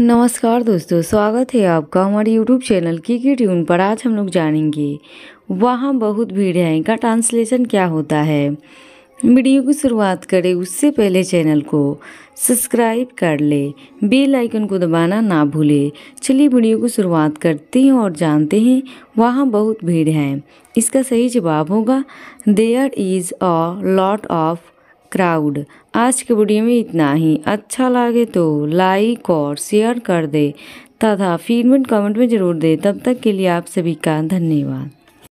नमस्कार दोस्तों स्वागत है आपका हमारे YouTube चैनल की की ट्यून पर आज हम लोग जानेंगे वहाँ बहुत भीड़ है इनका ट्रांसलेशन क्या होता है वीडियो की शुरुआत करें उससे पहले चैनल को सब्सक्राइब कर ले बेल आइकन को दबाना ना भूले चलिए वीडियो की शुरुआत करते हैं और जानते हैं वहाँ बहुत भीड़ है इसका सही जवाब होगा there is a lot of crowd आज के वीडियो में इतना ही अच्छा लगे तो लाइक और शेयर कर दे तथा फीडमेंट कमेंट में ज़रूर दे तब तक के लिए आप सभी का धन्यवाद